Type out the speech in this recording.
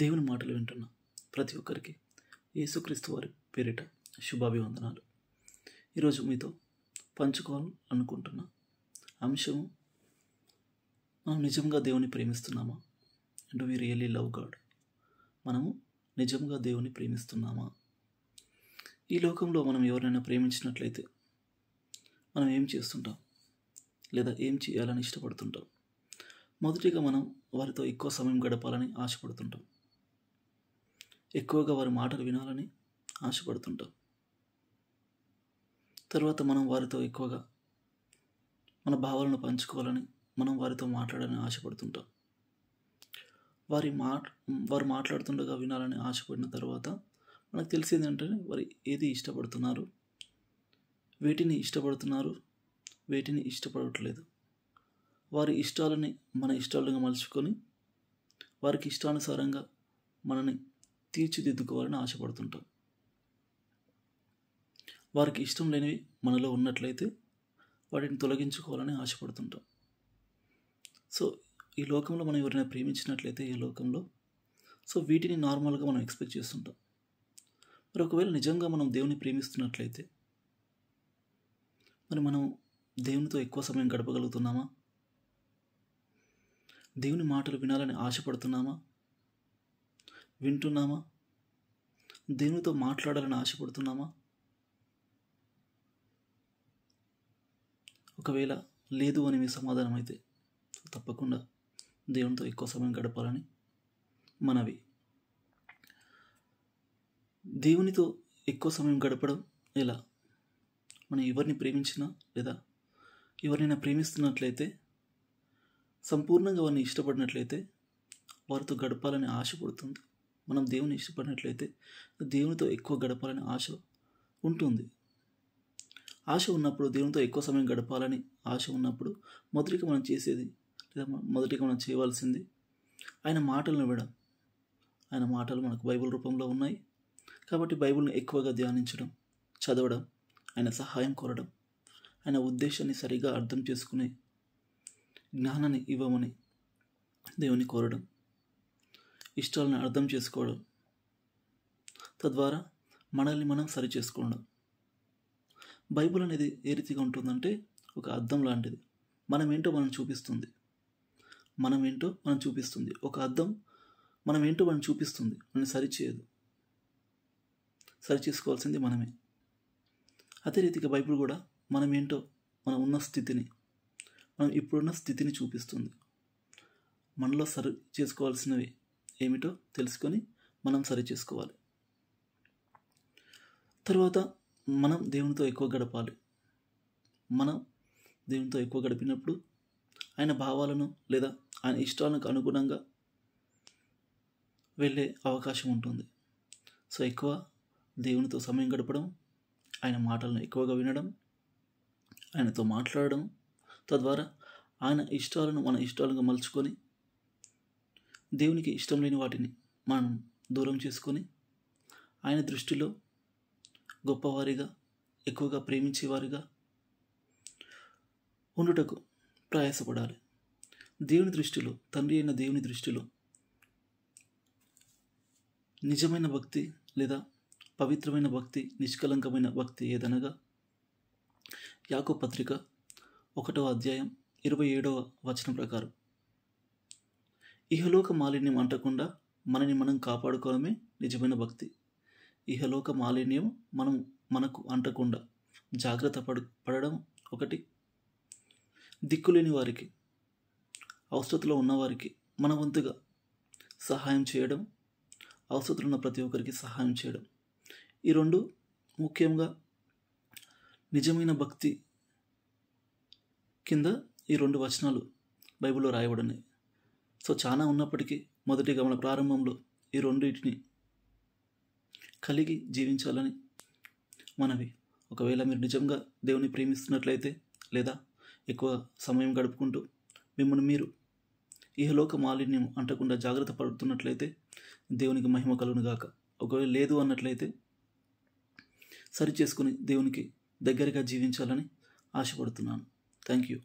దేవుని మాటలు వింటున్న ప్రతి ఒక్కరికి యేసుక్రీస్తు వారి పేరిట శుభాభివందనాలు ఈరోజు మీతో పంచుకోవాలి అనుకుంటున్నా అంశము మనం నిజంగా దేవుని ప్రేమిస్తున్నామా and we really love God మనము నిజంగా దేవుని ప్రేమిస్తున్నామా ఈ లోకంలో మనం ఎవరైనా ప్రేమించినట్లయితే మనం ఏం చేస్తుంటాం లేదా ఏం చేయాలని ఇష్టపడుతుంటాం మొదటిగా మనం వారితో ఎక్కువ సమయం గడపాలని ఆశపడుతుంటాం ఎక్కువగా వారి మాటలు వినాలని ఆశపడుతుంటాం తర్వాత మనం వారితో ఎక్కువగా మన భావాలను పంచుకోవాలని మనం వారితో మాట్లాడాలని ఆశపడుతుంటాం వారి మాట్ వారు మాట్లాడుతుండగా వినాలని ఆశపడిన తర్వాత మనకు తెలిసింది ఏంటంటే వారు ఏది ఇష్టపడుతున్నారు వేటిని ఇష్టపడుతున్నారు వేటిని ఇష్టపడట్లేదు వారి ఇష్టాలని మన ఇష్టాలుగా మలుచుకొని వారికి ఇష్టానుసారంగా మనని తీర్చిదిద్దుకోవాలని ఆశపడుతుంటాం వారికి ఇష్టం లేనివి మనలో ఉన్నట్లయితే వాటిని తొలగించుకోవాలని ఆశపడుతుంటాం సో ఈ లోకంలో మనం ఎవరైనా ప్రేమించినట్లయితే ఈ లోకంలో సో వీటిని నార్మల్గా మనం ఎక్స్పెక్ట్ చేస్తుంటాం మరి ఒకవేళ నిజంగా మనం దేవుని ప్రేమిస్తున్నట్లయితే మరి మనం దేవునితో ఎక్కువ సమయం గడపగలుగుతున్నామా దేవుని మాటలు వినాలని ఆశపడుతున్నామా వింటున్నామా దేవునితో మాట్లాడాలని ఆశపడుతున్నామా ఒకవేళ లేదు అని మీ సమాధానం అయితే తప్పకుండా దేవునితో ఎక్కువ సమయం గడపాలని మనవి దేవునితో ఎక్కువ సమయం గడపడం ఎలా మనం ఎవరిని ప్రేమించినా లేదా ఎవరినైనా ప్రేమిస్తున్నట్లయితే సంపూర్ణంగా వారిని ఇష్టపడినట్లయితే వారితో గడపాలని ఆశపడుతుంది మనం దేవుని ఇష్టపడినట్లయితే దేవునితో ఎక్కువ గడపాలని ఆశ ఉంటుంది ఆశ ఉన్నప్పుడు దేవునితో ఎక్కువ సమయం గడపాలని ఆశ ఉన్నప్పుడు మొదటికి మనం చేసేది లేదా మొదటికి మనం చేయవలసింది ఆయన మాటలను వినడం ఆయన మాటలు మనకు బైబిల్ రూపంలో ఉన్నాయి కాబట్టి బైబిల్ని ఎక్కువగా ధ్యానించడం చదవడం ఆయన సహాయం కోరడం ఆయన ఉద్దేశాన్ని సరిగా అర్థం చేసుకునే జ్ఞానాన్ని ఇవ్వమని దేవుని కోరడం ఇష్టాలను అర్థం చేసుకోవడం తద్వారా మనల్ని మనం సరి చేసుకోవడం బైబుల్ అనేది ఏ రీతిగా ఉంటుందంటే ఒక అద్దం లాంటిది మనం ఏంటో మనం చూపిస్తుంది మనం ఏంటో మనం చూపిస్తుంది ఒక అద్దం మనం ఏంటో మనం చూపిస్తుంది మనం సరిచేయదు సరి చేసుకోవాల్సింది మనమే అదే రీతిగా బైబిల్ కూడా మనం ఏంటో మనం ఉన్న స్థితిని మనం ఇప్పుడున్న స్థితిని చూపిస్తుంది మనలో సరి చేసుకోవాల్సినవి ఏమిటో తెలుసుకొని మనం సరి చేసుకోవాలి తర్వాత మనం దేవునితో ఎక్కువ గడపాలి మనం దేవునితో ఎక్కువ గడిపినప్పుడు ఆయన భావాలను లేదా ఆయన ఇష్టాలకు అనుగుణంగా వెళ్ళే అవకాశం ఉంటుంది సో ఎక్కువ దేవునితో సమయం గడపడం ఆయన మాటలను ఎక్కువగా వినడం ఆయనతో మాట్లాడడం తద్వారా ఆయన ఇష్టాలను మన ఇష్టాలుగా మలుచుకొని దేవునికి ఇష్టం లేని వాటిని మనం దూరం చేసుకొని ఆయన దృష్టిలో గొప్పవారిగా ఎక్కువగా ప్రేమించేవారిగా ఉండుటకు ప్రయాసపడాలి దేవుని దృష్టిలో తండ్రి అయిన దేవుని దృష్టిలో నిజమైన భక్తి లేదా పవిత్రమైన భక్తి నిష్కలంకమైన భక్తి ఏదనగా యాకో పత్రిక ఒకటవ అధ్యాయం ఇరవై ఏడవ వచనం ప్రకారం ఇహలోక మాలిన్యం అంటకుండా మనని మనం కాపాడుకోవడమే నిజమైన భక్తి ఇహలోక మాలిన్యం మనం మనకు అంటకుండా జాగ్రత్త పడు పడడం ఒకటి దిక్కులేని వారికి అవసరతలో ఉన్నవారికి మన వంతుగా సహాయం చేయడం అవసరతలు ఉన్న ప్రతి ఒక్కరికి సహాయం చేయడం ఈ రెండు ముఖ్యంగా నిజమైన భక్తి కింద ఈ రెండు వచనాలు బైబిల్లో రాయబడినాయి సో చాలా ఉన్నప్పటికీ మొదటిగా మన ప్రారంభంలో ఈ రెండింటిని కలిగి జీవించాలని మనవి ఒకవేళ మీరు నిజంగా దేవుని ప్రేమిస్తున్నట్లయితే లేదా ఎక్కువ సమయం గడుపుకుంటూ మిమ్మల్ని మీరు ఇహలోక మాలిన్యం అంటకుండా జాగ్రత్త పడుతున్నట్లయితే దేవునికి మహిమ కలుగునుగాక ఒకవేళ లేదు అన్నట్లయితే సరి చేసుకుని దేవునికి దగ్గరగా జీవించాలని ఆశపడుతున్నాను థ్యాంక్ యూ